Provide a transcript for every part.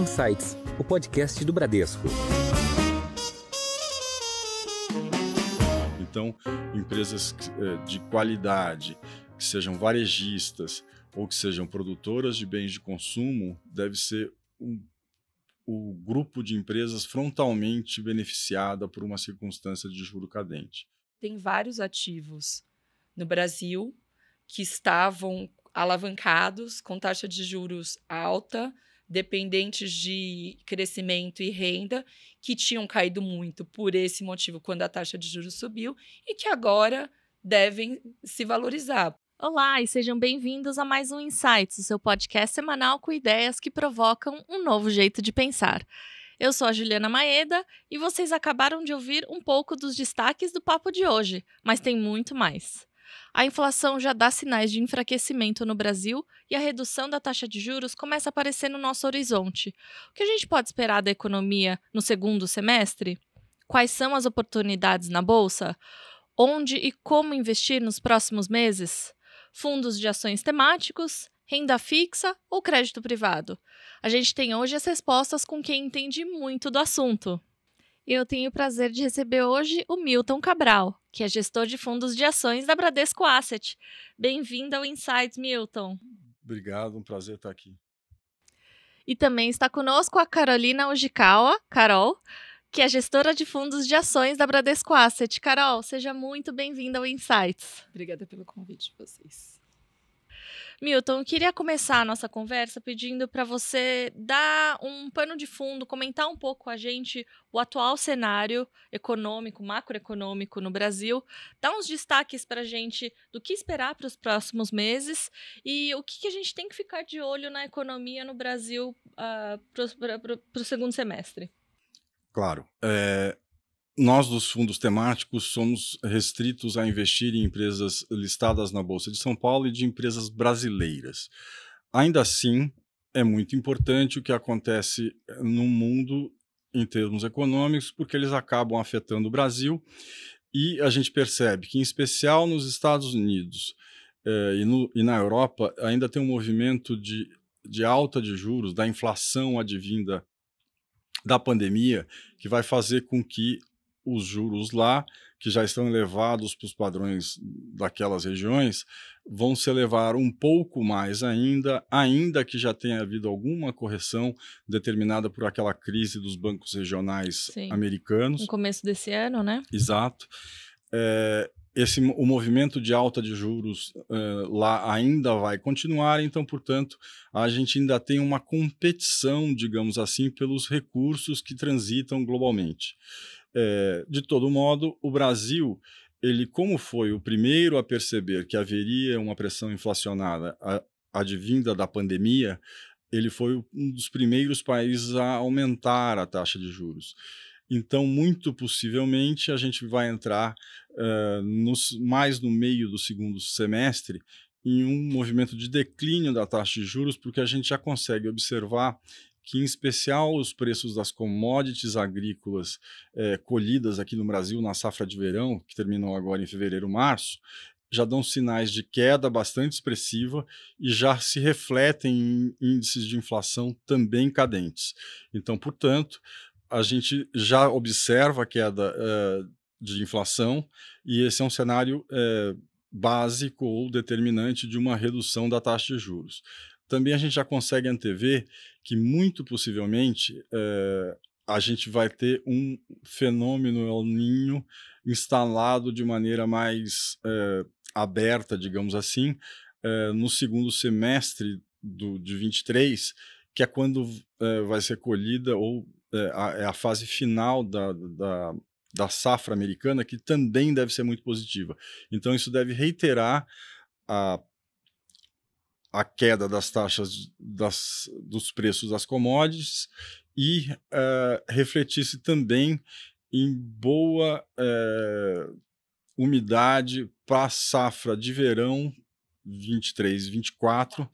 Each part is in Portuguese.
Insights, o podcast do Bradesco. Então, empresas eh, de qualidade, que sejam varejistas ou que sejam produtoras de bens de consumo, deve ser um o grupo de empresas frontalmente beneficiada por uma circunstância de juro cadente. Tem vários ativos no Brasil que estavam alavancados com taxa de juros alta dependentes de crescimento e renda, que tinham caído muito por esse motivo quando a taxa de juros subiu e que agora devem se valorizar. Olá e sejam bem-vindos a mais um Insights, o seu podcast semanal com ideias que provocam um novo jeito de pensar. Eu sou a Juliana Maeda e vocês acabaram de ouvir um pouco dos destaques do papo de hoje, mas tem muito mais. A inflação já dá sinais de enfraquecimento no Brasil e a redução da taxa de juros começa a aparecer no nosso horizonte. O que a gente pode esperar da economia no segundo semestre? Quais são as oportunidades na bolsa? Onde e como investir nos próximos meses? Fundos de ações temáticos, renda fixa ou crédito privado? A gente tem hoje as respostas com quem entende muito do assunto. Eu tenho o prazer de receber hoje o Milton Cabral, que é gestor de fundos de ações da Bradesco Asset. Bem-vindo ao Insights, Milton. Obrigado, um prazer estar aqui. E também está conosco a Carolina Ujikawa, Carol, que é gestora de fundos de ações da Bradesco Asset. Carol, seja muito bem-vinda ao Insights. Obrigada pelo convite de vocês. Milton, queria começar a nossa conversa pedindo para você dar um pano de fundo, comentar um pouco com a gente o atual cenário econômico, macroeconômico no Brasil, dar uns destaques para a gente do que esperar para os próximos meses e o que, que, a gente tem que ficar de olho na economia no Brasil uh, para o segundo semestre. Claro. É, nós dos fundos temáticos somos restritos a investir em empresas listadas na Bolsa de São Paulo e de empresas brasileiras. Ainda assim, é muito importante o que acontece no mundo em termos econômicos, porque eles acabam afetando o Brasil. E a gente percebe que, em especial nos Estados Unidos eh, e, no, e, na Europa, ainda tem um movimento de, de alta de juros, da inflação advinda da pandemia, que vai fazer com que os juros lá, que já estão elevados para os padrões daquelas regiões, vão se elevar um pouco mais ainda, ainda que já tenha havido alguma correção determinada por aquela crise dos bancos regionais Sim. americanos. No começo desse ano, né? Exato. É, esse, o movimento de alta de juros uh, lá ainda vai continuar, então, portanto, a gente ainda tem uma competição, digamos assim, pelos recursos que transitam globalmente. É, de todo modo, o Brasil, ele como foi o primeiro a perceber que haveria uma pressão inflacionada advinda da pandemia, ele foi um dos primeiros países a aumentar a taxa de juros. Então, muito possivelmente, a gente vai entrar uh, nos, mais no meio do segundo semestre em um movimento de declínio da taxa de juros, porque a gente já consegue observar que, em especial, os preços das commodities agrícolas é, colhidas aqui no Brasil na safra de verão, que terminou agora em fevereiro, março, já dão sinais de queda bastante expressiva e já se refletem em índices de inflação também cadentes. Então, portanto, a gente já observa a queda eh, de inflação e esse é um cenário eh, básico ou determinante de uma redução da taxa de juros. Também a gente já consegue antever que muito possivelmente é, a gente vai ter um fenômeno El Ninho instalado de maneira mais é, aberta, digamos assim, é, no segundo semestre do, de 23, que é quando vai ser colhida ou é a, a, fase final da, da, da safra americana, que também deve ser muito positiva. Então, isso deve reiterar a a queda das taxas das, dos preços das commodities e uh, refletisse também em boa uh, umidade para a safra de verão 23 24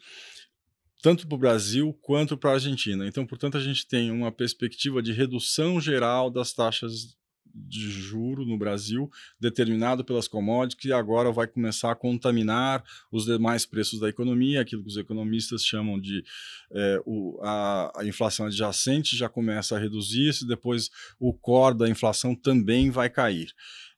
tanto para o Brasil quanto para a Argentina. Então, portanto, a gente tem uma perspectiva de redução geral das taxas de juro no Brasil, determinado pelas commodities, que agora vai começar a contaminar os demais preços da economia, aquilo que os economistas chamam de é, o, a, a, inflação adjacente já começa a reduzir-se, depois o core da inflação também vai cair.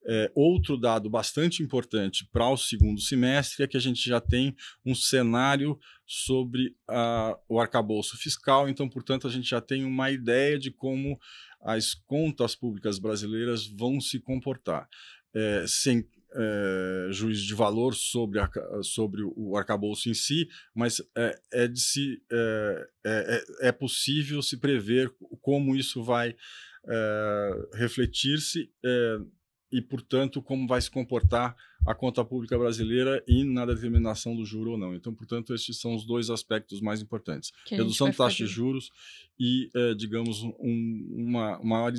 É, outro dado bastante importante para o segundo semestre é que a gente já tem um cenário sobre a, o arcabouço fiscal, então, portanto, a gente já tem uma ideia de como as contas públicas brasileiras vão se comportar. É, sem é, juízo de valor sobre, a, sobre o arcabouço em si, mas é, é, de se, é, é, é, possível se prever como isso vai refletir-se e, portanto, como vai se comportar a conta pública brasileira e na determinação do juro ou não. Então, portanto, esses são os dois aspectos mais importantes: redução de taxa de juros e, eh, digamos, um, uma maior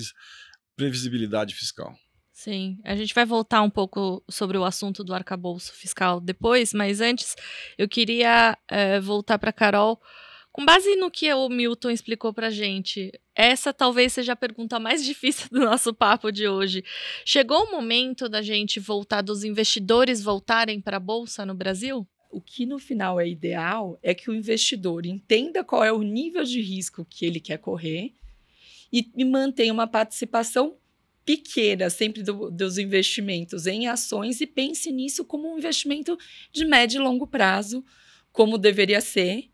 previsibilidade fiscal. Sim, a gente vai voltar um pouco sobre o assunto do arcabouço fiscal depois, mas antes eu queria eh, voltar para Carol com base no que o Milton explicou pra gente, essa talvez seja a pergunta mais difícil do nosso papo de hoje. Chegou o momento da gente voltar, dos investidores voltarem para a Bolsa no Brasil? O que no final é ideal é que o investidor entenda qual é o nível de risco que ele quer correr e mantenha uma participação pequena sempre do, dos investimentos em ações e pense nisso como um investimento de médio e longo prazo, como deveria ser,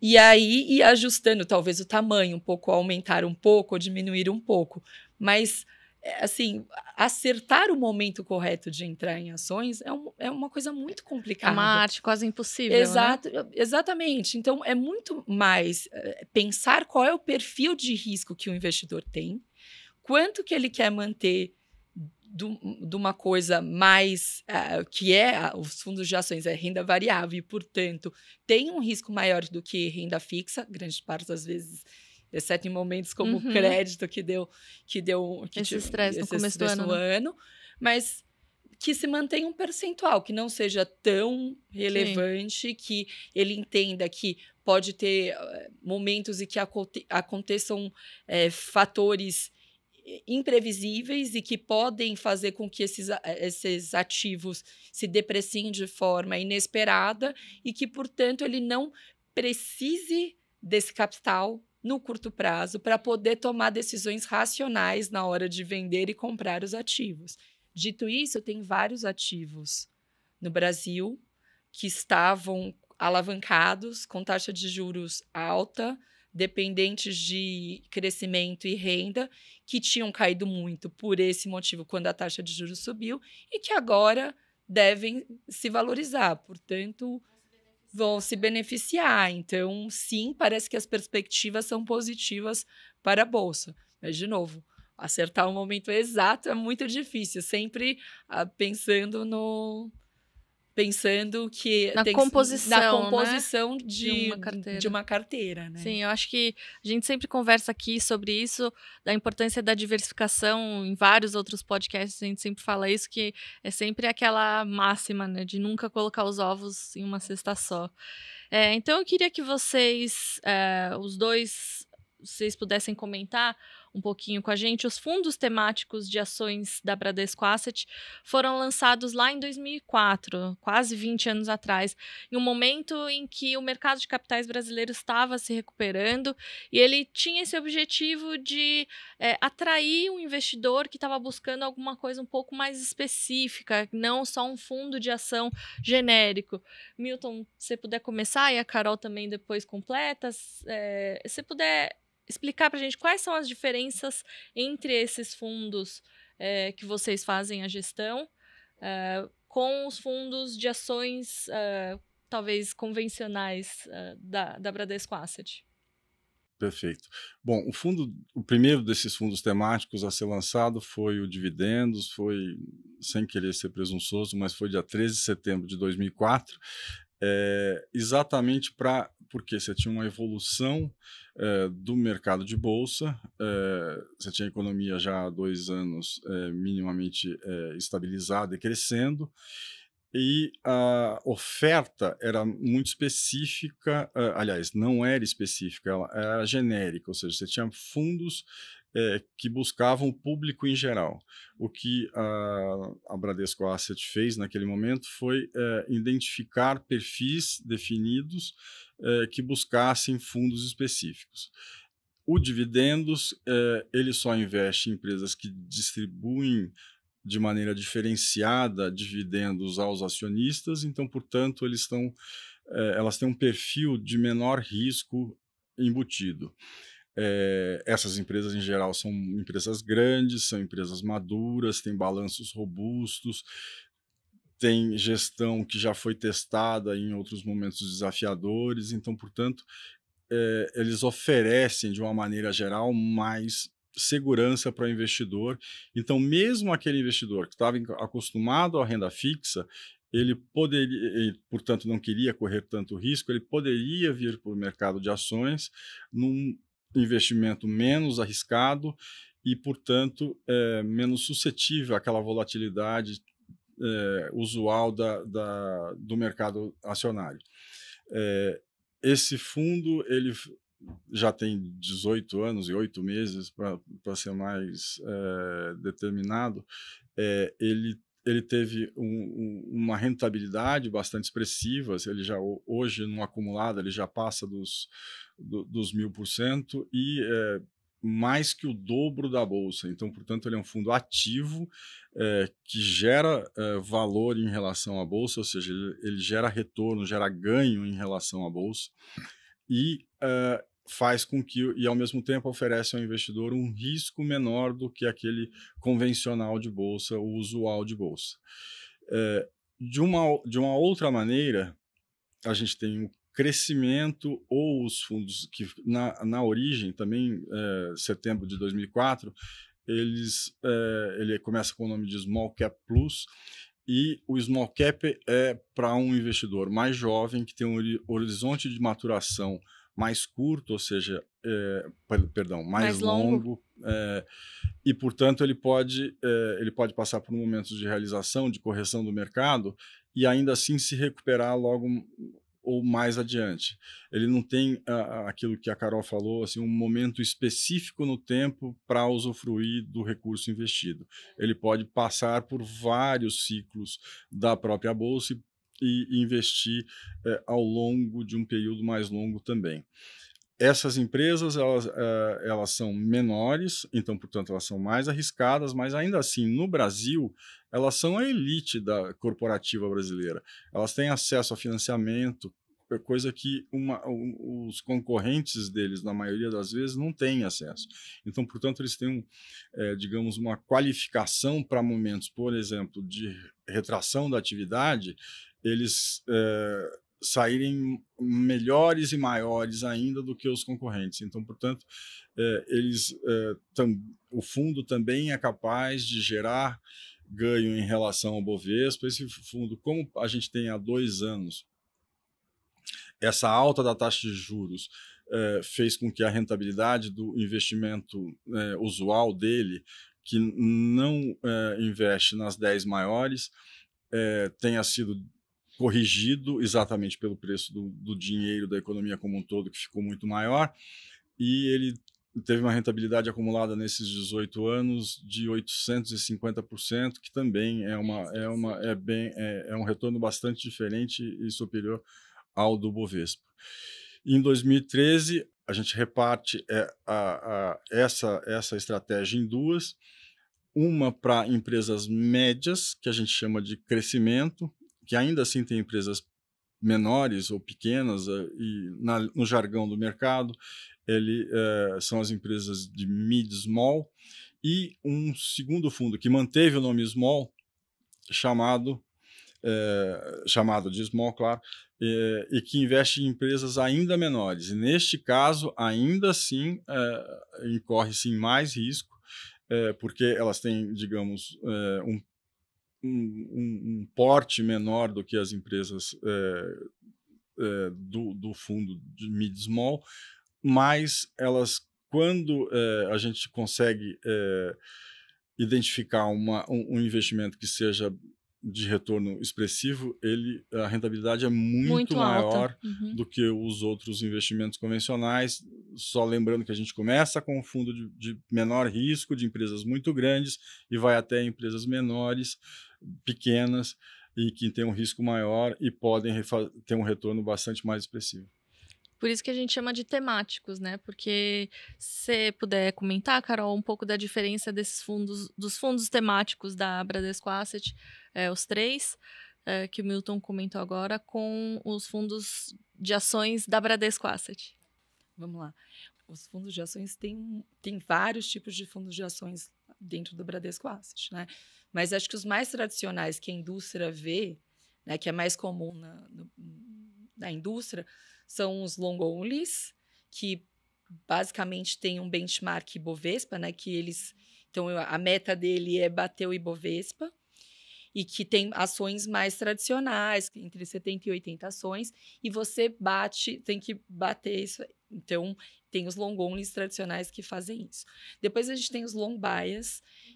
e aí ir ajustando talvez o tamanho um pouco, aumentar um pouco ou diminuir um pouco. Mas, é, assim, acertar o momento correto de entrar em ações é, um, é uma coisa muito complicada. É uma arte quase impossível. Né? Exato, né? Exatamente. Então, é muito mais é, pensar qual é o perfil de risco que o investidor tem, quanto que ele quer manter de uma coisa mais uh, que é ah, os fundos de ações é renda variável e portanto tem um risco maior do que renda fixa grande parte das vezes exceto é em momentos como uhum. crédito que deu que deu que esse estresse no começo do ano, né? ano, mas que se mantenha um percentual que não seja tão relevante Sim. que ele entenda que pode ter ah, momentos e que aconteçam é, fatores imprevisíveis e que podem fazer com que esses, eh, esses ativos se depreciem de forma inesperada e que, portanto, ele não precise desse capital no curto prazo para poder tomar decisões racionais na hora de vender e comprar os ativos. Dito isso, tem vários ativos no Brasil que estavam alavancados, com taxa de juros alta, dependentes de crescimento e renda, que tinham caído muito por esse motivo quando a taxa de juros subiu e que agora devem se valorizar, portanto, vão se beneficiar. Então, sim, parece que as perspectivas são positivas para a bolsa. Mas, de novo, acertar o momento exato é muito difícil, sempre ah, pensando no, pensando que na tem, composição, na composição né? de, de, uma carteira. de uma carteira, né? Sim, eu acho que a gente sempre conversa aqui sobre isso, da importância da diversificação em vários outros podcasts, a gente sempre fala isso que é sempre aquela máxima, né, de nunca colocar os ovos em uma cesta só. É, então eu queria que vocês, é, os dois, vocês pudessem comentar um pouquinho com a gente, os fundos temáticos de ações da Bradesco Asset foram lançados lá em 2004, quase 20 anos atrás, em um momento em que o mercado de capitais brasileiro estava se recuperando e ele tinha esse objetivo de é, atrair um investidor que estava buscando alguma coisa um pouco mais específica, não só um fundo de ação genérico. Milton, se puder começar e a Carol também depois completa, é, se puder explicar para a gente quais são as diferenças entre esses fundos é, que vocês fazem a gestão é, com os fundos de ações, é, talvez convencionais, da, da Bradesco Asset. Perfeito. Bom, o fundo, o primeiro desses fundos temáticos a ser lançado foi o Dividendos, foi, sem querer ser presunçoso, mas foi dia 13 de setembro de 2004 é, exatamente para porque você tinha uma evolução é, do mercado de bolsa, é, você tinha a economia já há dois anos é, minimamente é, estabilizada e crescendo, e a oferta era muito específica, é, aliás, não era específica, ela era genérica, ou seja, você tinha fundos é, que buscavam o público em geral. O que a, a Bradesco Asset fez naquele momento foi é, identificar perfis definidos é, que buscassem fundos específicos. O dividendos, ele só investe em empresas que distribuem de maneira diferenciada dividendos aos acionistas, então, portanto, eles estão, elas têm um perfil de menor risco embutido. É, essas empresas, em geral, são empresas grandes, são empresas maduras, têm balanços robustos, têm gestão que já foi testada em outros momentos desafiadores. Então, portanto, é, eles oferecem, de uma maneira geral, mais segurança para o investidor. Então, mesmo aquele investidor que estava acostumado à renda fixa, ele poderia, ele, portanto, não queria correr tanto risco, ele poderia vir para o mercado de ações num, investimento menos arriscado e, portanto, é, menos suscetível àquela volatilidade é, usual da, da, do mercado acionário. É, esse fundo ele já tem 18 anos e 8 meses, para ser mais é, determinado. É, ele ele teve um, um, uma rentabilidade bastante expressiva. Ele já hoje, no acumulado, ele já passa dos, dos mil por cento e é, mais que o dobro da bolsa. Então, portanto, ele é um fundo ativo é, que gera é, valor em relação à bolsa, ou seja, ele, ele, gera retorno, gera ganho em relação à bolsa. E faz com que, e ao mesmo tempo oferece ao investidor um risco menor do que aquele convencional de bolsa, o usual de bolsa. É, de, uma, de uma outra maneira, a gente tem o crescimento ou os fundos que, na, na origem, também é, setembro de 2004, eles, é, ele começa com o nome de Small Cap Plus, e o small cap é para um investidor mais jovem que tem um horizonte de maturação mais curto, ou seja, é, perdão, mais, mais longo, longo. É, e portanto ele pode é, ele pode passar por um momento de realização, de correção do mercado e ainda assim se recuperar logo ou mais adiante. Ele não tem a, aquilo que a Carol falou, assim, um momento específico no tempo para usufruir do recurso investido. Ele pode passar por vários ciclos da própria bolsa e e investir é, ao longo de um período mais longo também. Essas empresas elas, eh, elas são menores, então, portanto, elas são mais arriscadas, mas ainda assim, no Brasil, elas são a elite da corporativa brasileira. Elas têm acesso a financiamento, é coisa que uma, os concorrentes deles, na maioria das vezes, não têm acesso. Então, portanto, eles têm, um, é, digamos, uma qualificação para momentos, por exemplo, de retração da atividade, eles é, saírem melhores e maiores ainda do que os concorrentes. Então, portanto, é, eles é, tam, o fundo também é capaz de gerar ganho em relação ao Bovespa. Esse fundo, como a gente tem há dois anos essa alta da taxa de juros é, fez com que a rentabilidade do investimento é, usual dele, que não investe nas 10 maiores, tenha sido corrigido exatamente pelo preço do, do dinheiro da economia como um todo, que ficou muito maior, e ele teve uma rentabilidade acumulada nesses 18 anos de 850%, que também é uma é uma é bem é, é, um retorno bastante diferente e superior ao do Bovespa. Em 2013, a gente reparte é, a, a, essa essa estratégia em duas, uma para empresas médias, que a gente chama de crescimento, que ainda assim tem empresas menores ou pequenas eh, e na, no jargão do mercado ele é, são as empresas de mid small e um segundo fundo que manteve o nome small chamado é, chamado de small claro é, e que investe em empresas ainda menores e neste caso ainda assim incorre-se em mais risco porque elas têm digamos um um, um porte menor do que as empresas é, é, do, do fundo de mid small, mas elas, quando é, a gente consegue identificar uma, um, um investimento que seja de retorno expressivo, ele, a rentabilidade é muito, muito maior uhum. do que os outros investimentos convencionais. Só lembrando que a gente começa com um fundo de, de menor risco, de empresas muito grandes, e vai até empresas menores pequenas e que têm um risco maior e podem ter um retorno bastante mais expressivo. Por isso que a gente chama de temáticos, né? Porque se puder comentar, Carol, um pouco da diferença desses fundos, dos fundos temáticos da Bradesco Asset, é, os três é, que o Milton comentou agora, com os fundos de ações da Bradesco Asset. Vamos lá. Os fundos de ações têm, têm vários tipos de fundos de ações dentro do Bradesco Asset, né? Mas acho que os mais tradicionais que a indústria vê, né, que é mais comum na, no, na indústria, são os long onlys, que basicamente tem um benchmark Ibovespa, né, que eles então a meta dele é bater o Ibovespa e que tem ações mais tradicionais, entre 70 e 80 ações, e você bate, tem que bater isso, então, tem os longones tradicionais que fazem isso. Depois a gente tem os long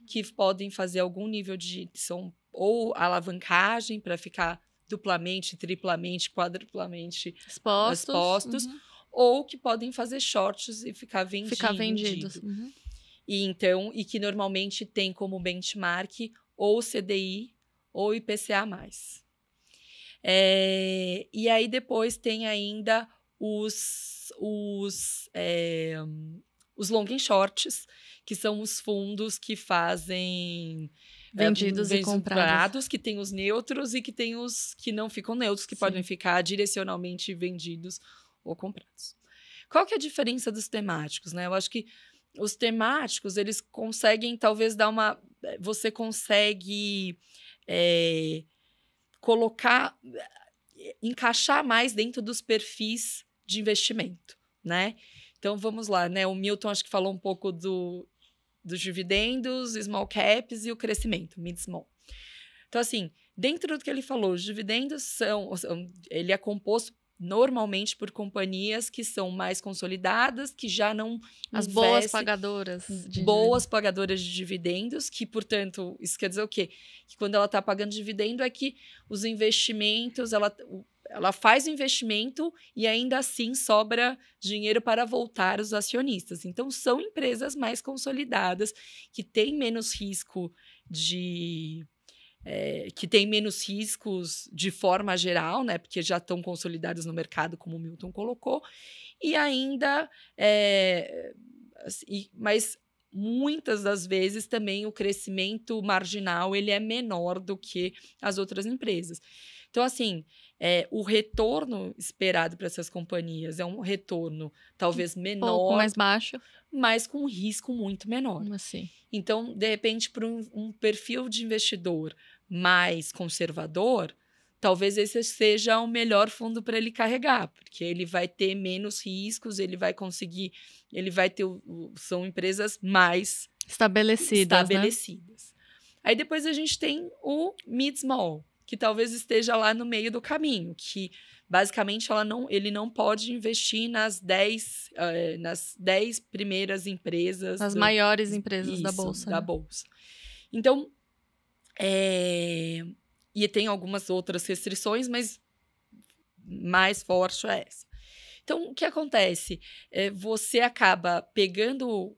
que uhum. podem fazer algum nível de são ou alavancagem para ficar duplamente, triplamente, quadruplamente expostos, expostos uhum. ou que podem fazer shorts e ficar vendidos. Ficar vendidos. Uhum. E então, e que normalmente tem como benchmark ou CDI ou IPCA+. É, eh, e aí depois tem ainda os os, é, os long and shorts, que são os fundos que fazem eh, vendidos é, e comprados. que tem os neutros e que tem os que não ficam neutros, que Sim. podem ficar direcionalmente vendidos ou comprados. Qual que é a diferença dos temáticos, né? Eu acho que os temáticos, eles conseguem talvez dar uma... Eh, você consegue é, colocar... encaixar mais dentro dos perfis de investimento, né? Então vamos lá, né? O Milton acho que falou um pouco do, dos dividendos, small caps e o crescimento, mid small. Então assim, dentro do que ele falou, os dividendos são, ele é composto normalmente por companhias que são mais consolidadas, que já não as boas pagadoras, boas pagadoras de dividendos, que portanto isso quer dizer o quê? Que quando ela está pagando dividendo é que os investimentos, ela, ela faz o investimento e ainda assim sobra dinheiro para voltar aos acionistas. Então, são empresas mais consolidadas, que têm menos risco de. É, que têm menos riscos de forma geral, né? Porque já estão consolidadas no mercado, como o Milton colocou, e ainda. É, mas muitas das vezes também o crescimento marginal ele é menor do que as outras empresas. Então, assim, é, o retorno esperado para essas companhias é um retorno talvez menor. Um pouco mais baixo. Mas com um risco muito menor. Assim. Então, de repente, para um, um perfil de investidor mais conservador, talvez esse seja o melhor fundo para ele carregar, porque ele vai ter menos riscos, ele vai conseguir, ele vai ter, são empresas mais estabelecidas. Né? estabelecidas. Né? Aí depois a gente tem o mid-small, que talvez esteja lá no meio do caminho, que basicamente ela não, ele não pode investir nas 10 uh, eh, nas dez primeiras empresas, as do, maiores empresas isso, da bolsa, né? da bolsa. Então, é, e tem algumas outras restrições, mas mais forte é essa. Então, o que acontece? É, você acaba pegando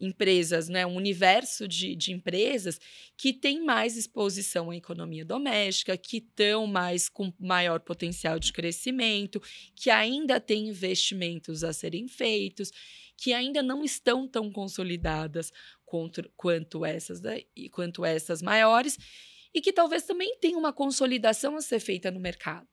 empresas, né, um universo de, de empresas que tem mais exposição à economia doméstica, que estão mais com maior potencial de crescimento, que ainda tem investimentos a serem feitos, que ainda não estão tão consolidadas contra, quanto, essas e quanto essas maiores, e que talvez também tenha uma consolidação a ser feita no mercado.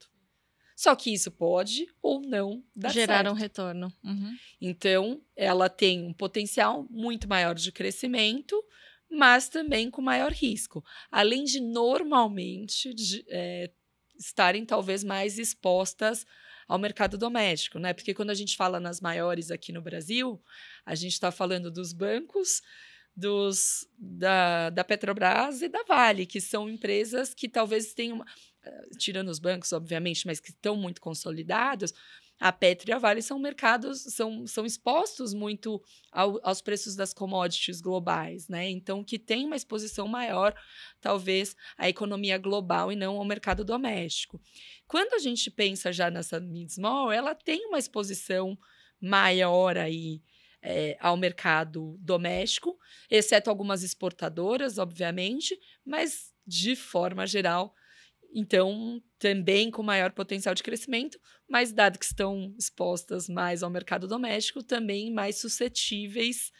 Só que isso pode ou não dar Gerar certo. um retorno. Uhum. Então, ela tem um potencial muito maior de crescimento, mas também com maior risco. Além de, normalmente, de, é, estarem talvez mais expostas ao mercado doméstico, né? Porque quando a gente fala nas maiores aqui no Brasil, a gente está falando dos bancos, dos da, da Petrobras e da Vale, que são empresas que talvez tenham tirando os bancos, obviamente, mas que estão muito consolidados, a Petro e a Vale são mercados, são, são expostos muito ao, aos preços das commodities globais, né? Então, que tem uma exposição maior, talvez, à economia global e não ao mercado doméstico. Quando a gente pensa já nessa mid-small, ela tem uma exposição maior aí, é, ao mercado doméstico, exceto algumas exportadoras, obviamente, mas de forma geral então, também com maior potencial de crescimento, mas dado que estão expostas mais ao mercado doméstico, também mais suscetíveis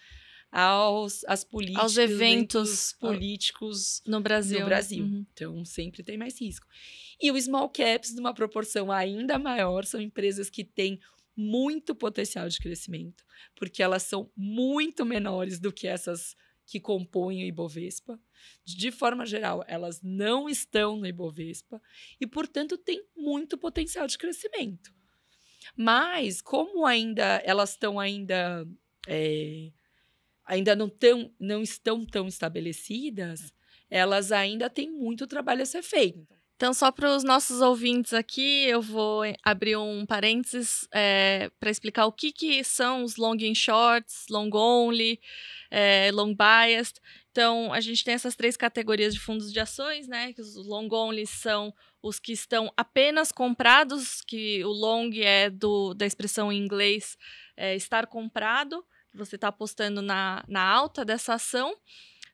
aos às políticas, aos né, eventos políticos no Brasil. No Brasil. Uhum. Então, sempre tem mais risco. E os small caps, de uma proporção ainda maior, são empresas que têm muito potencial de crescimento, porque elas são muito menores do que essas que compõem o Ibovespa de forma geral, elas não estão no Ibovespa e, portanto, tem muito potencial de crescimento. Mas, como ainda elas estão ainda. É, ainda não, tão, não estão tão estabelecidas, elas ainda têm muito trabalho a ser feito. Então, só para os nossos ouvintes aqui, eu vou abrir um parênteses é, para explicar o que, que são os long and shorts, long only, é, long biased. Então, a gente tem essas três categorias de fundos de ações, né? Que os long only são os que estão apenas comprados, que o long é do, da expressão em inglês é, estar comprado, você está apostando na, na alta dessa ação.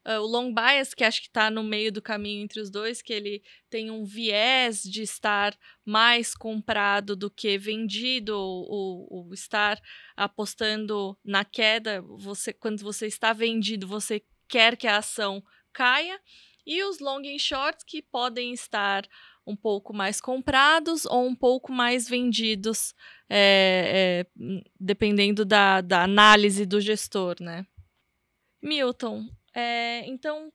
Uh, o long bias, que acho que está no meio do caminho entre os dois, que ele tem um viés de estar mais comprado do que vendido, ou, ou estar apostando na queda. Você, quando você está vendido, você quer que a ação caia, e os long and shorts que podem estar um pouco mais comprados ou um pouco mais vendidos, é, é, dependendo da, da análise do gestor, né? Milton, é, então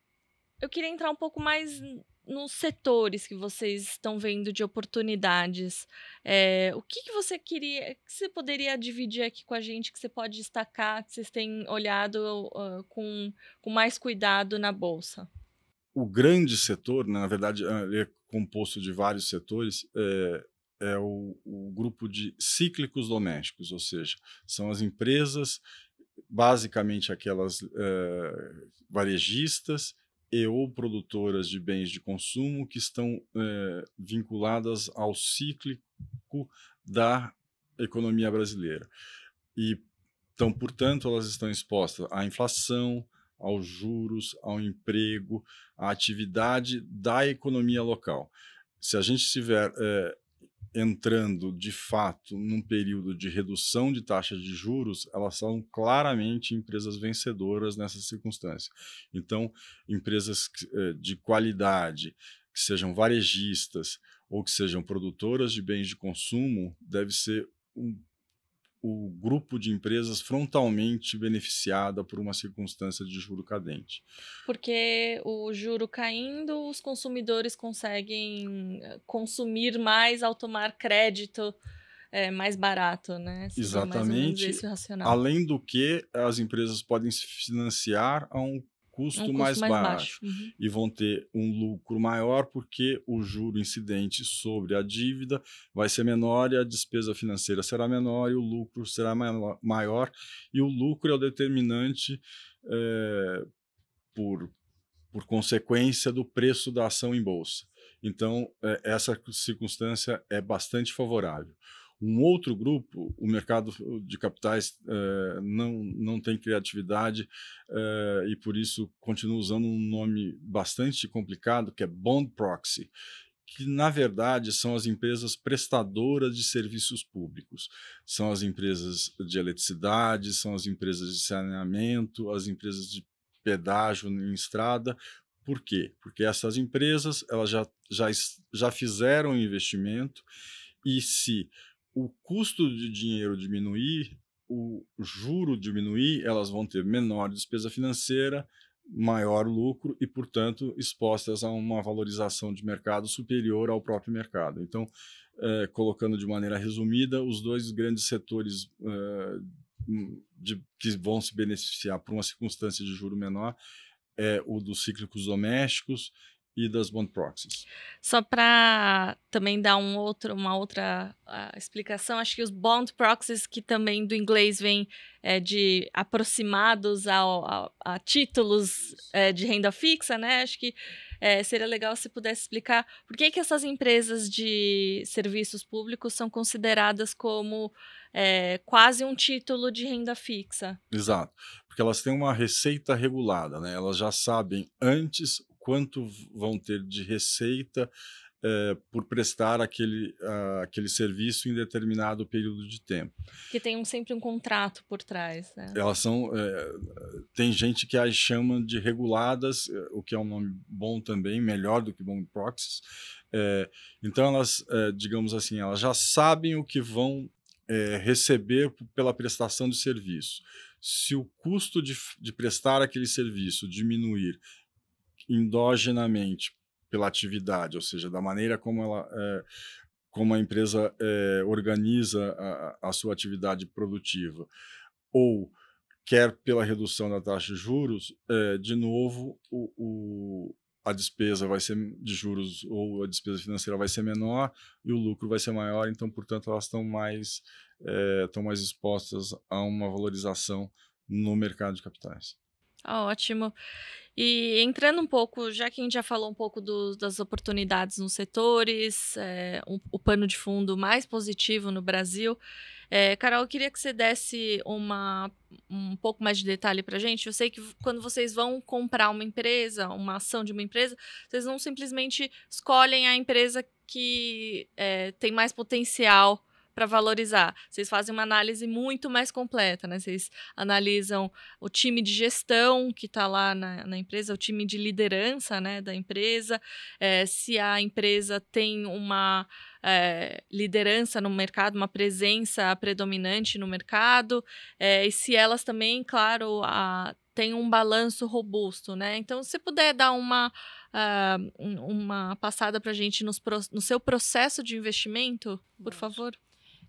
eu queria entrar um pouco mais nos setores que vocês estão vendo de oportunidades, é, o que, que você queria, que você poderia dividir aqui com a gente, que você pode destacar, que vocês têm olhado uh, com, com mais cuidado na Bolsa? O grande setor, né, na verdade, ah, ele é composto de vários setores, é, é o, o grupo de cíclicos domésticos, ou seja, são as empresas, basicamente aquelas é, varejistas, e ou produtoras de bens de consumo que estão é, vinculadas ao cíclico da economia brasileira. E, então, portanto, elas estão expostas à inflação, aos juros, ao emprego, à atividade da economia local. Se a gente tiver é, entrando de fato num período de redução de taxa de juros, elas são claramente empresas vencedoras nessa circunstância. Então, empresas eh, de qualidade, que sejam varejistas ou que sejam produtoras de bens de consumo, deve ser um o grupo de empresas frontalmente beneficiada por uma circunstância de juro cadente. Porque o juro caindo, os consumidores conseguem eh, consumir mais ao tomar crédito é, mais barato, né? Se Exatamente. Além do que, as empresas podem se financiar a um custo, um custo mais, mais, baixo, baixo. Uhum. e vão ter um lucro maior porque o juro incidente sobre a dívida vai ser menor e a despesa financeira será menor e o lucro será maior e o lucro é o determinante é, por, por consequência do preço da ação em bolsa. Então, eh, essa circunstância é bastante favorável. Um outro grupo, o mercado de capitais é, não, não tem criatividade é, e por isso continua usando um nome bastante complicado, que é bond proxy, que na verdade são as empresas prestadoras de serviços públicos. São as empresas de eletricidade, são as empresas de saneamento, as empresas de pedágio em estrada. Por quê? Porque essas empresas elas já, já, já fizeram investimento e se o custo de dinheiro diminuir, o juro diminuir, elas vão ter menor despesa financeira, maior lucro e, portanto, expostas a uma valorização de mercado superior ao próprio mercado. Então, eh, colocando de maneira resumida, os dois grandes setores eh, hum, de, que vão se beneficiar por uma circunstância de juro menor é o dos cíclicos domésticos e das bond proxies. Só para também dar um outro, uma outra uh, explicação, acho que os bond proxies, que também do inglês vem é, de aproximados ao, a, a títulos é, de renda fixa, né? Acho que é, seria legal se pudesse explicar por que, que essas empresas de serviços públicos são consideradas como é, quase um título de renda fixa. Exato, porque elas têm uma receita regulada, né? Elas já sabem antes quanto vão ter de receita é, por prestar aquele, uh, aquele serviço em determinado período de tempo. Que tem um, sempre um contrato por trás. Né? Elas são. É, tem gente que as chama de reguladas, eh, o que é um nome bom também, melhor do que bom proxies. É, então, elas, digamos assim, elas já sabem o que vão receber pela prestação de serviço. Se o custo de, de prestar aquele serviço diminuir endogenamente pela atividade, ou seja, da maneira como ela é, como a empresa é, organiza a, a, sua atividade produtiva, ou quer pela redução da taxa de juros, é, de novo o, o, a despesa vai ser de juros ou a despesa financeira vai ser menor e o lucro vai ser maior, então portanto elas estão mais estão mais expostas a uma valorização no mercado de capitais ótimo. E entrando um pouco, já que a gente já falou um pouco do, das oportunidades nos setores, é, um, o pano de fundo mais positivo no Brasil, é, Carol, eu queria que você desse uma, um pouco mais de detalhe para a gente. Eu sei que quando vocês vão comprar uma empresa, uma ação de uma empresa, vocês não simplesmente escolhem a empresa que é, tem mais potencial para valorizar. Vocês fazem uma análise muito mais completa, né? Vocês analisam o time de gestão que está lá na, na, empresa, o time de liderança né, da empresa, é, se a empresa tem uma é, liderança no mercado, uma presença predominante no mercado, é, e se elas também, claro, a, um balanço robusto, né? Então, se puder dar uma, uh, uma passada para a gente nos, no seu processo de investimento, por Nossa. favor.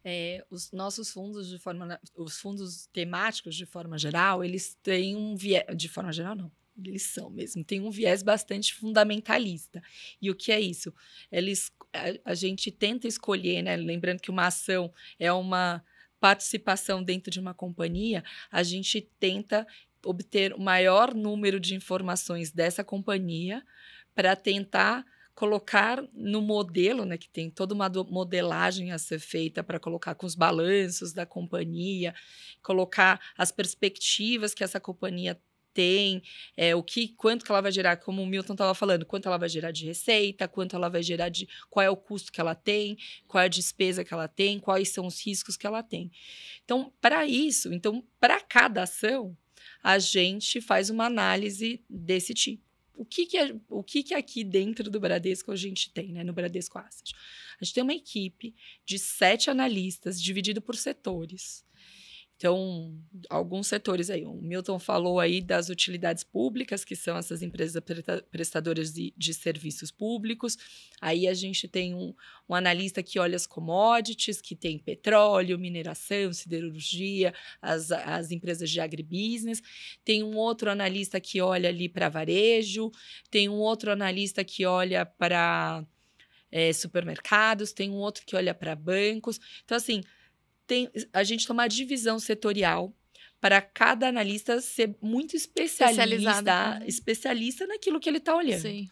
É, os nossos fundos de forma os fundos temáticos de forma geral eles têm um viés de forma geral não eles são mesmo tem um viés bastante fundamentalista e o que é isso eles a, a gente tenta escolher né lembrando que uma ação é uma participação dentro de uma companhia a gente tenta obter o maior número de informações dessa companhia para tentar colocar no modelo, né, que tem toda uma modelagem a ser feita para colocar com os balanços da companhia, colocar as perspectivas que essa companhia tem, é, o que, quanto que ela vai gerar, como o Milton estava falando, quanto ela vai gerar de receita, quanto ela vai gerar de qual é o custo que ela tem, qual é a despesa que ela tem, quais são os riscos que ela tem. Então, para isso, então, para cada ação, a gente faz uma análise desse tipo o que que, é, o que que aqui dentro do Bradesco a gente tem, né? No Bradesco Asset. A gente tem uma equipe de sete analistas dividido por setores. Então, alguns setores aí. O Milton falou aí das utilidades públicas, que são essas empresas prestadoras de, de serviços públicos. Aí a gente tem um, um, analista que olha as commodities, que tem petróleo, mineração, siderurgia, as, as empresas de agribusiness. Tem um outro analista que olha ali para varejo. Tem um outro analista que olha para é, supermercados. Tem um outro que olha para bancos. Então, assim tem, a gente tem uma divisão setorial para cada analista ser muito especialista, uhum. especialista naquilo que ele está olhando. Sim.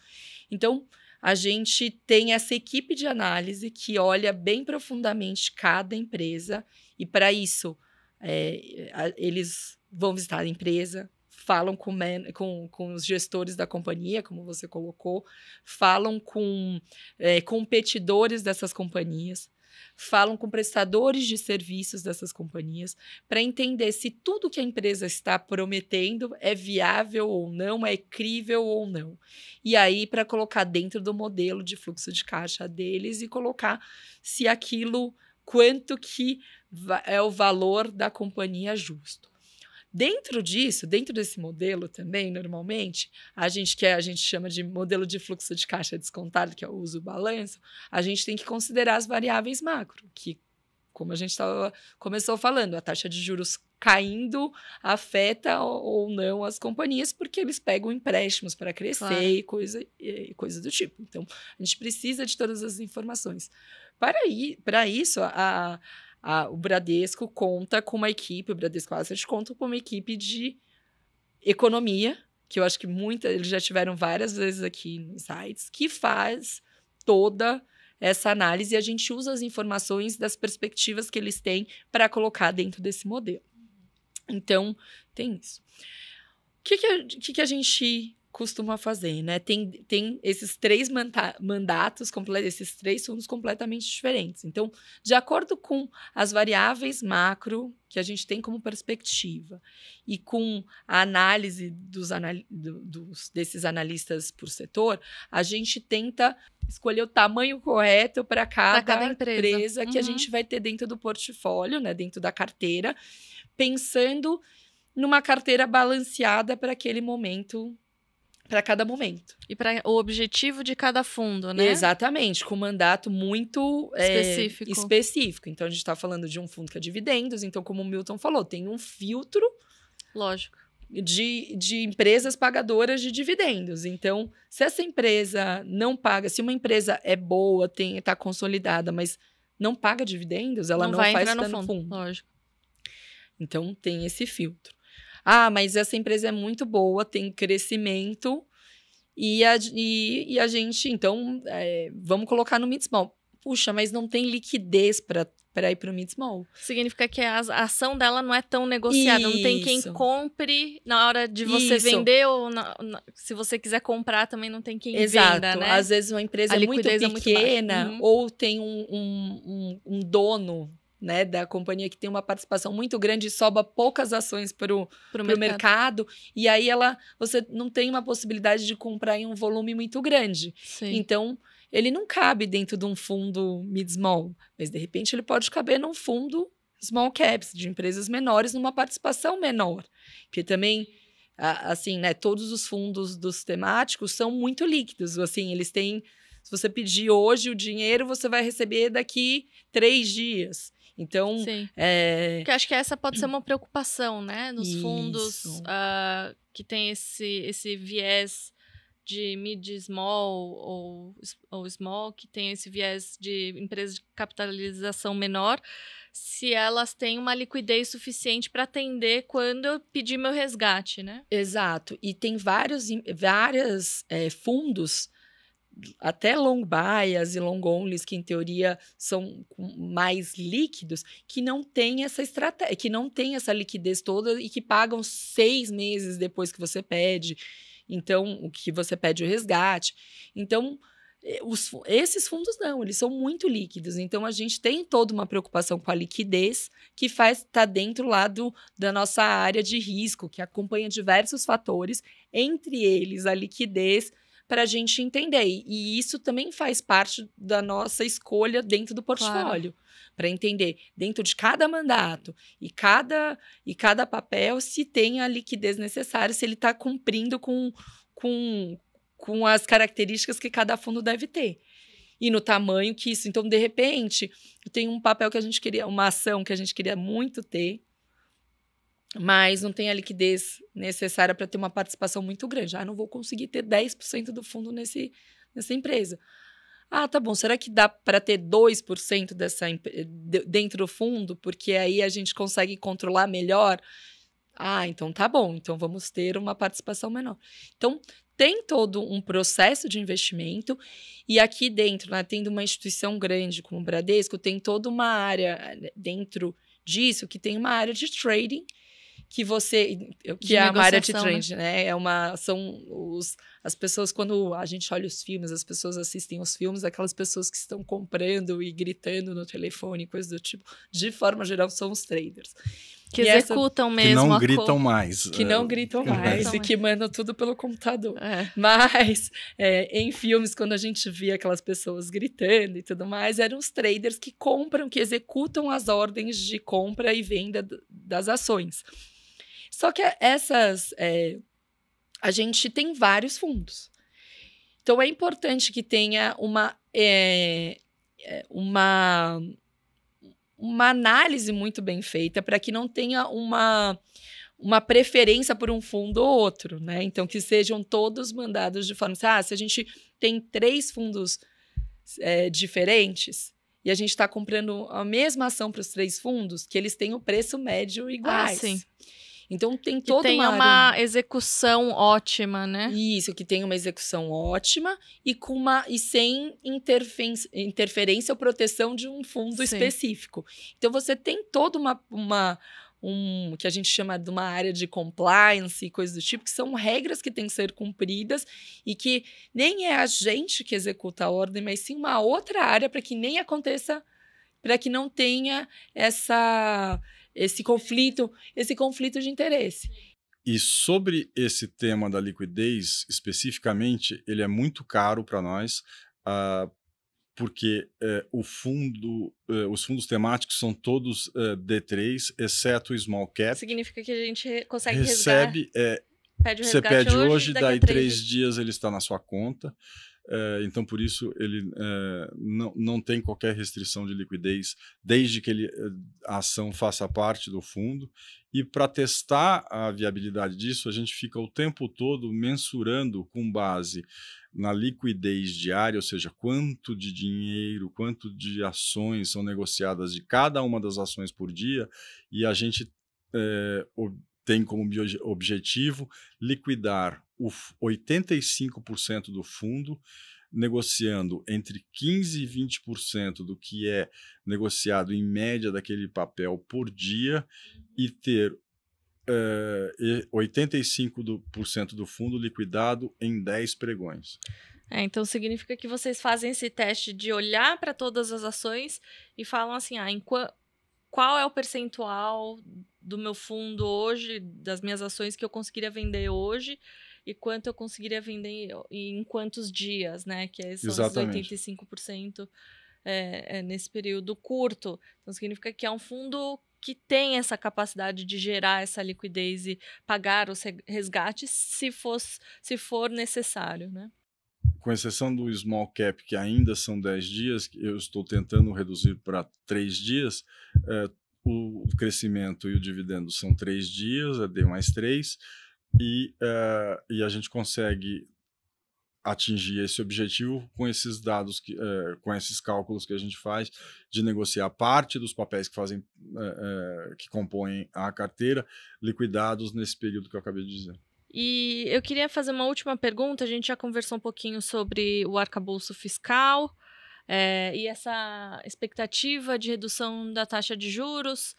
Então, a gente tem essa equipe de análise que olha bem profundamente cada empresa e, para isso, é, eles vão visitar a empresa, falam com, com, com, os gestores da companhia, como você colocou, falam com é, competidores dessas companhias, falam com prestadores de serviços dessas companhias para entender se tudo que a empresa está prometendo é viável ou não, é crível ou não. E aí para colocar dentro do modelo de fluxo de caixa deles e colocar se aquilo quanto que é o valor da companhia justo. Dentro disso, dentro desse modelo também, normalmente, a gente que a gente chama de modelo de fluxo de caixa descontado, que é o uso balanço, a gente tem que considerar as variáveis macro, que como a gente tava, começou falando, a taxa de juros caindo afeta ou não as companhias, porque eles pegam empréstimos para crescer claro. e, coisa, e coisa do tipo. Então, a gente precisa de todas as informações. Para, i, para isso, a, a, o Bradesco conta com uma equipe, o Bradesco Asset conta com uma equipe de economia, que eu acho que muita, eles já tiveram várias vezes aqui nos sites, que faz toda essa análise e a gente usa as informações das perspectivas que eles têm para colocar dentro desse modelo. Então, tem isso. O que, que, que, que a gente costuma fazer, né? Tem, tem esses três mandatos, esses três fundos completamente diferentes. Então, de acordo com as variáveis macro que a gente tem como perspectiva e com a análise dos, anal dos desses analistas por setor, a gente tenta escolher o tamanho correto para cada, cada, empresa, empresa que uhum. a gente vai ter dentro do portfólio, né? Dentro da carteira, pensando numa carteira balanceada para aquele momento para cada momento. E para o objetivo de cada fundo, né? Exatamente, com um mandato muito é, específico. É, específico. Então, a gente está falando de um fundo que é dividendos, então, como o Milton falou, tem um filtro. Lógico. De, de empresas pagadoras de dividendos. Então, se essa empresa não paga, se uma empresa é boa, está consolidada, mas não paga dividendos, ela não, não vai faz entrar no fundo, no fundo. Lógico. Então, tem esse filtro. Ah, mas essa empresa é muito boa, tem crescimento e a, e, e a gente, então, é, vamos colocar no small. Puxa, mas não tem liquidez para para ir para o small. Significa que a ação dela não é tão negociada, Isso. não tem quem compre na hora de você Isso. vender ou na, na, se você quiser comprar também não tem quem Exato. venda, né? Às vezes uma empresa é, é muito pequena é muito uhum. ou tem um, um, um, um dono né, da companhia que tem uma participação muito grande e soba poucas ações para o mercado. mercado. E aí ela, você não tem uma possibilidade de comprar em um volume muito grande. Sim. Então, ele não cabe dentro de um fundo mid-small, mas de repente ele pode caber num fundo small caps, de empresas menores, numa participação menor. Porque também assim, né, todos os fundos dos temáticos são muito líquidos, assim, eles têm, se você pedir hoje o dinheiro, você vai receber daqui três dias. Então, Sim. É... Porque acho que essa pode ser uma preocupação, né? Nos Isso. fundos uh, que tem esse, esse viés de mid small ou, ou small, que tem esse viés de empresas de capitalização menor, se elas têm uma liquidez suficiente para atender quando eu pedir meu resgate, né? Exato. E tem vários, várias é, fundos até long bias e long onlys, que em teoria são mais líquidos, que não tem essa estratégia, que não tem essa liquidez toda e que pagam seis meses depois que você pede. Então, o que você pede o resgate. Então, os, esses fundos não, eles são muito líquidos. Então a gente tem toda uma preocupação com a liquidez que faz estar tá dentro lá do, da nossa área de risco, que acompanha diversos fatores, entre eles a liquidez para a gente entender. E isso também faz parte da nossa escolha dentro do portfólio. Claro. Para entender dentro de cada mandato e cada, e cada papel se tem a liquidez necessária, se ele está cumprindo com, com, com as características que cada fundo deve ter e no tamanho que isso. Então, de repente, tem um papel que a gente queria, uma ação que a gente queria muito ter, mas não tem a liquidez necessária para ter uma participação muito grande. Ah, não vou conseguir ter 10% do fundo nesse, nessa empresa. Ah, tá bom. Será que dá para ter 2% dessa dentro do fundo? Porque aí a gente consegue controlar melhor. Ah, então tá bom. Então vamos ter uma participação menor. Então tem todo um processo de investimento e aqui dentro, né, tendo uma instituição grande como o Bradesco, tem toda uma área né, dentro disso que tem uma área de trading que você. que é a área de trend, né? né? É uma. São os as pessoas, quando a gente olha os filmes, as pessoas assistem os filmes, aquelas pessoas que estão comprando e gritando no telefone, coisas do tipo, de forma geral, são os traders. Que e executam essa... mesmo. Que não gritam mais. Que não é, gritam mais e que mandam tudo pelo computador. É. Mas é, em filmes, quando a gente via aquelas pessoas gritando e tudo mais, eram os traders que compram, que executam as ordens de compra e venda das ações. Só que essas é, a gente tem vários fundos. Então é importante que tenha uma, é, é uma, uma análise muito bem feita para que não tenha uma, uma preferência por um fundo ou outro, né? Então que sejam todos mandados de forma, assim, ah, se a gente tem três fundos é, diferentes, e a gente está comprando a mesma ação para os três fundos, que eles têm o preço médio iguais. Ah, sim. Então tem toda tem uma, uma execução ótima, né? Isso, que tem uma execução ótima e com uma e sem interferência ou proteção de um fundo Sim. específico. Então você tem toda uma, uma um que a gente chama de uma área de compliance e coisas do tipo, que são regras que têm que ser cumpridas e que nem é a gente que executa a ordem, mas sim uma outra área para que nem aconteça, para que não tenha essa esse conflito, esse conflito de interesse. E sobre esse tema da liquidez especificamente, ele é muito caro para nós, uh, porque é, o fundo, é, os fundos temáticos são todos é, D3, exceto o small cap. Significa que a gente consegue recebe, resgar, pede você pede hoje, hoje daí três dias. dias ele está na sua conta. É, então, por isso, ele é, não, não tem qualquer restrição de liquidez, desde que ele, eh, a ação faça parte do fundo. E para testar a viabilidade disso, a gente fica o tempo todo mensurando com base na liquidez diária, ou seja, quanto de dinheiro, quanto de ações são negociadas de cada uma das ações por dia, e a gente é, tem como objetivo liquidar o 85% do fundo negociando entre 15 e 20% do que é negociado em média daquele papel por dia e ter uh, eh, 85% do fundo liquidado em 10 pregões. É, então significa que vocês fazem esse teste de olhar para todas as ações e falam assim, ah, em qu qual é o percentual do meu fundo hoje, das minhas ações que eu conseguiria vender hoje, e quanto eu conseguiria vender em, em quantos dias, né? Que é Exatamente. esses 85% é, é, nesse período curto. Então, significa que é um fundo que tem essa capacidade de gerar essa liquidez e pagar os resgates se, fosse, se for necessário, né? Com exceção do small cap, que ainda são 10 dias, eu estou tentando reduzir para 3 dias, é, o crescimento e o dividendo são 3 dias, é D mais 3, e, uh, e a gente consegue atingir esse objetivo com esses dados, que, uh, com esses cálculos que a gente faz de negociar parte dos papéis que fazem, uh, que compõem a carteira, liquidados nesse período que eu acabei de dizer. E eu queria fazer uma última pergunta. A gente já conversou um pouquinho sobre o arcabouço fiscal é, e essa expectativa de redução da taxa de juros.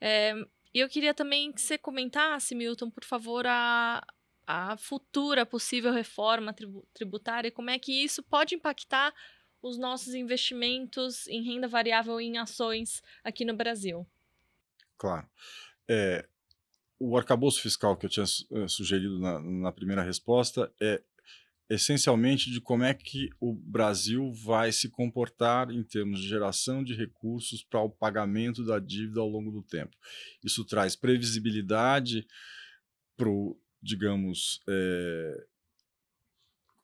É, e eu queria também que você comentasse, Milton, por favor, a, a futura possível reforma tributária, e como é que isso pode impactar os nossos investimentos em renda variável em ações aqui no Brasil. Claro. É, o arcabouço fiscal que eu tinha eh, sugerido na, na primeira resposta é essencialmente de como é que o Brasil vai se comportar em termos de geração de recursos para o pagamento da dívida ao longo do tempo. Isso traz previsibilidade para o, digamos, é,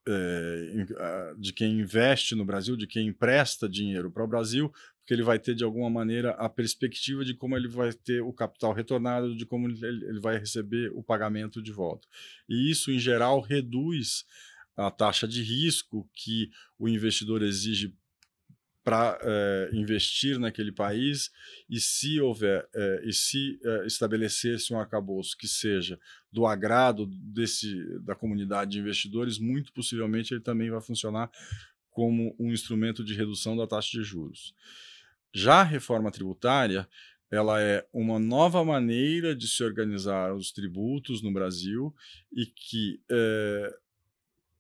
é, de quem investe no Brasil, de quem empresta dinheiro para o Brasil, porque ele vai ter, de alguma maneira, a perspectiva de como ele vai ter o capital retornado, de como ele vai receber o pagamento de volta. E isso, em geral, reduz é a taxa de risco que o investidor exige para é, eh, investir naquele país e se houver é, e se é, eh, estabelecesse um acabouço que seja do agrado desse da comunidade de investidores muito possivelmente ele também vai funcionar como um instrumento de redução da taxa de juros já a reforma tributária ela é uma nova maneira de se organizar os tributos no Brasil e que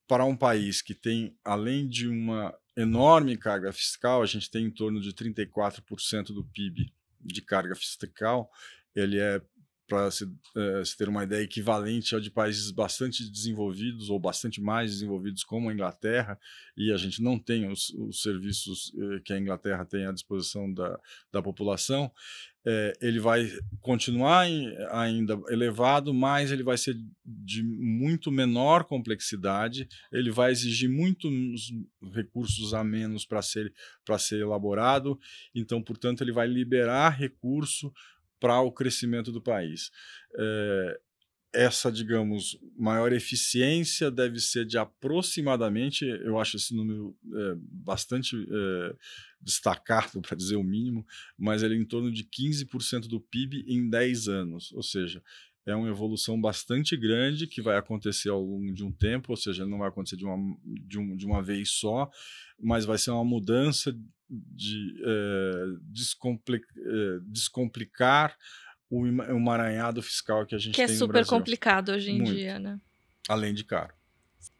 para um país que tem, além de uma enorme carga fiscal, a gente tem em torno de 34% do PIB de carga fiscal, ele é para se, eh, se, ter uma ideia equivalente ao de países bastante desenvolvidos ou bastante mais desenvolvidos, como a Inglaterra, e a gente não tem os, os serviços eh, que a Inglaterra tem à disposição da, da população, é, ele vai continuar em, ainda elevado, mas ele vai ser de muito menor complexidade, ele vai exigir muitos recursos a menos para ser, ser elaborado, então, portanto, ele vai liberar recurso para o crescimento do país. É, essa, digamos, maior eficiência deve ser de aproximadamente, eu acho esse número é, bastante é, eh, destacado, para dizer o mínimo, mas ele é em torno de 15% do PIB em 10 anos. Ou seja, é uma evolução bastante grande que vai acontecer ao longo de um tempo, ou seja, não vai acontecer de uma, de, um, de uma vez só, mas vai ser uma mudança de é, é, descomplicar o emaranhado fiscal que a gente que é tem Que é super complicado hoje em Muito. dia, né? Além de caro.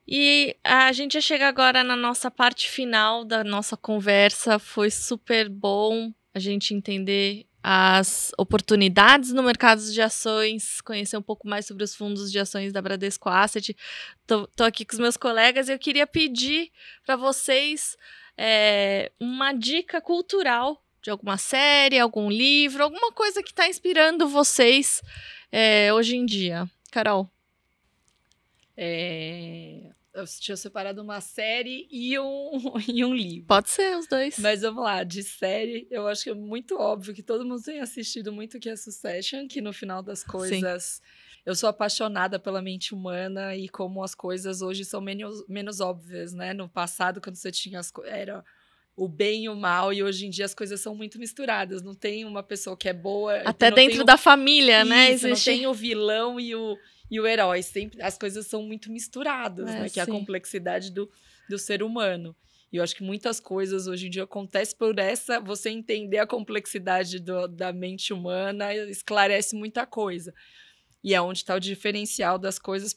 E a gente chega agora na nossa parte final da nossa conversa. Foi super bom a gente entender as oportunidades no mercado de ações, conhecer um pouco mais sobre os fundos de ações da Bradesco Asset. Estou aqui com os meus colegas e eu queria pedir para vocês é, uma dica cultural de alguma série, algum livro, alguma coisa que está inspirando vocês é, hoje em dia. Carol. É, eu tinha separado uma série e um, e um livro. Pode ser os dois. Mas vamos lá, de série, eu acho que é muito óbvio que todo mundo tem assistido muito que é Succession, que no final das coisas Sim eu sou apaixonada pela mente humana e como as coisas hoje são menos, menos óbvias, né? No passado, quando você tinha as era o bem e o mal, e hoje em dia as coisas são muito misturadas. Não tem uma pessoa que é boa. Até dentro o... da família, né? Isso, né? Existe... Não tem o vilão e o, e o herói. Sempre, as coisas são muito misturadas, é, né? Sim. Que é a complexidade do, do ser humano. E eu acho que muitas coisas hoje em dia acontecem por essa. Você entender a complexidade do, da mente humana esclarece muita coisa. E é onde está o diferencial das coisas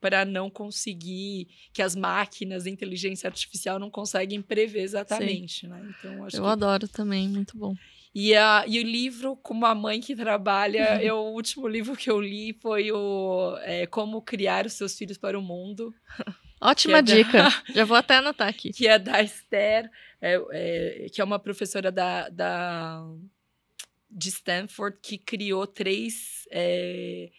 para não conseguir que as máquinas, a inteligência artificial não conseguem prever exatamente, né? Então, acho eu que... adoro também, muito bom. E, a, e o livro com uma mãe que trabalha, eu, é o último livro que eu li foi o é, Como Criar os Seus Filhos para o Mundo. Ótima é dica. Da... Já vou até anotar aqui. Que é da Esther, é, é, que é uma professora da, da de Stanford que criou três. É,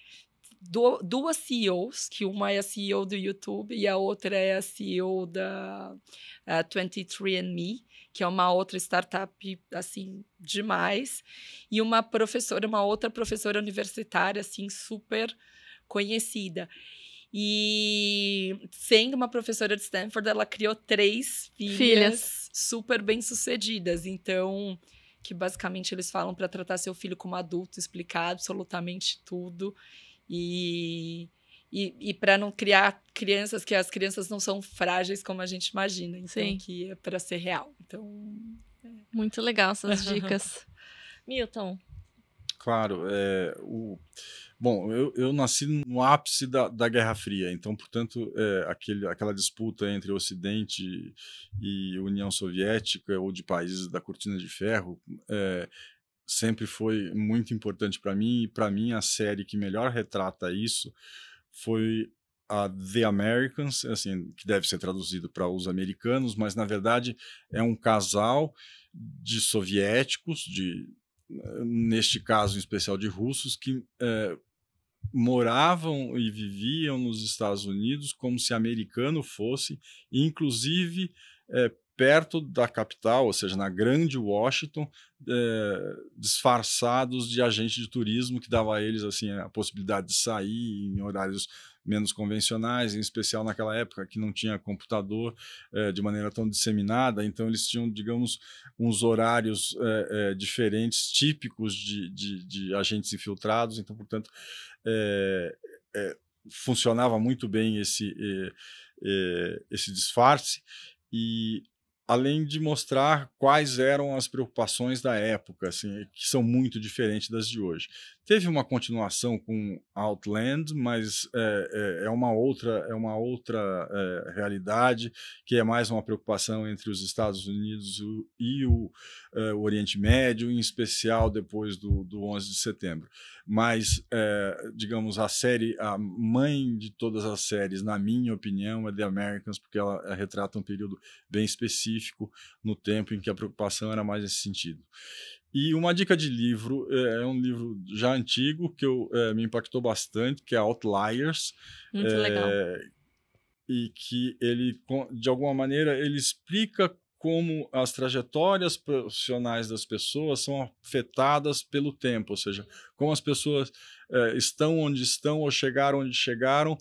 duas CEOs, que uma é a CEO do YouTube e a outra é a CEO da uh, 23andMe, que é uma outra startup, assim, demais. E uma professora, uma outra professora universitária, assim, super conhecida. E sendo uma professora de Stanford, ela criou três filhas, filhas. super bem-sucedidas. Então, que basicamente eles falam para tratar seu filho como adulto, explicar absolutamente tudo e e, e para não criar crianças que as crianças não são frágeis como a gente imagina, então Sim. que é para ser real. Então, é. muito legal essas dicas. Milton, claro. É, o... Bom, eu, eu nasci no ápice da, da Guerra Fria, então, portanto, é, aquele, aquela disputa entre Ocidente e União Soviética ou de países da Cortina de Ferro é, sempre foi muito importante para mim, e para mim a série que melhor retrata isso foi a The Americans, assim, que deve ser traduzido para os americanos, mas na verdade é um casal de soviéticos, de neste caso em especial de russos, que é, moravam e viviam nos Estados Unidos como se americano fosse, inclusive é, perto da capital, ou seja, na grande Washington, é, disfarçados de agente de turismo que dava a eles assim a possibilidade de sair em horários menos convencionais, em especial naquela época que não tinha computador eh, de maneira tão disseminada, então eles tinham, digamos, uns horários eh, eh, diferentes, típicos de, de, de, agentes infiltrados, então, portanto, funcionava muito bem esse, esse disfarce. E além de mostrar quais eram as preocupações da época, assim, que são muito diferentes das de hoje. Teve uma continuação com Outland, mas é, é, é, uma outra, é uma outra é, realidade que é mais uma preocupação entre os Estados Unidos e o, é, o Oriente Médio, em especial depois do, do 11 de setembro. Mas, é, digamos, a série, a mãe de todas as séries, na minha opinião, é The Americans, porque ela retrata um período bem específico no tempo em que a preocupação era mais nesse sentido. E uma dica de livro, eh, é um livro já antigo que eu, é, me impactou bastante, que é Outliers. Muito é, legal. E que ele, de alguma maneira, ele explica como as trajetórias profissionais das pessoas são afetadas pelo tempo, ou seja, como as pessoas é, estão onde estão ou chegaram onde chegaram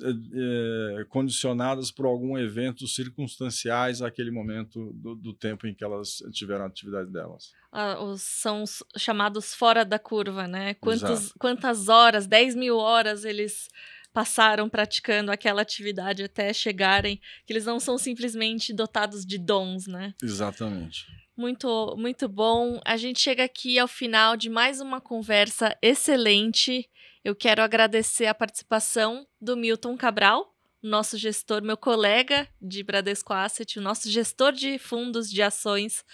eh, eh, condicionadas por algum evento circunstanciais àquele momento do, do tempo em que elas tiveram a atividade delas. Ah, os, são os chamados fora da curva, né? Quantos, quantas horas, 10 mil horas eles passaram praticando aquela atividade até chegarem, que eles não são simplesmente dotados de dons, né? Exatamente. Muito, muito bom. A gente chega aqui ao final de mais uma conversa excelente. Eu quero agradecer a participação do Milton Cabral, nosso gestor, meu colega de Bradesco Asset, o nosso gestor de fundos de ações.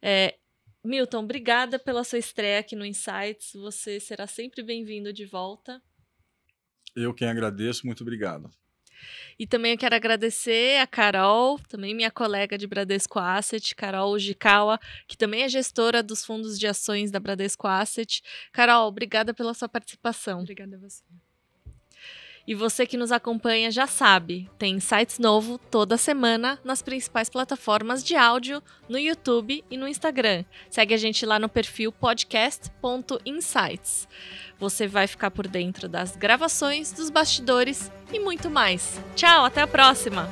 É, Milton, obrigada pela sua estreia aqui no Insights. Você será sempre bem-vindo de volta. Eu quem agradeço, muito obrigado. E também eu quero agradecer a Carol, também minha colega de Bradesco Asset, Carol Gikawa, que também é gestora dos fundos de ações da Bradesco Asset. Carol, obrigada pela sua participação. Obrigada a você. E você que nos acompanha já sabe, tem sites novo toda semana nas principais plataformas de áudio, no YouTube e no Instagram. Segue a gente lá no perfil podcast.insights. Você vai ficar por dentro das gravações, dos bastidores e muito mais. Tchau, até a próxima!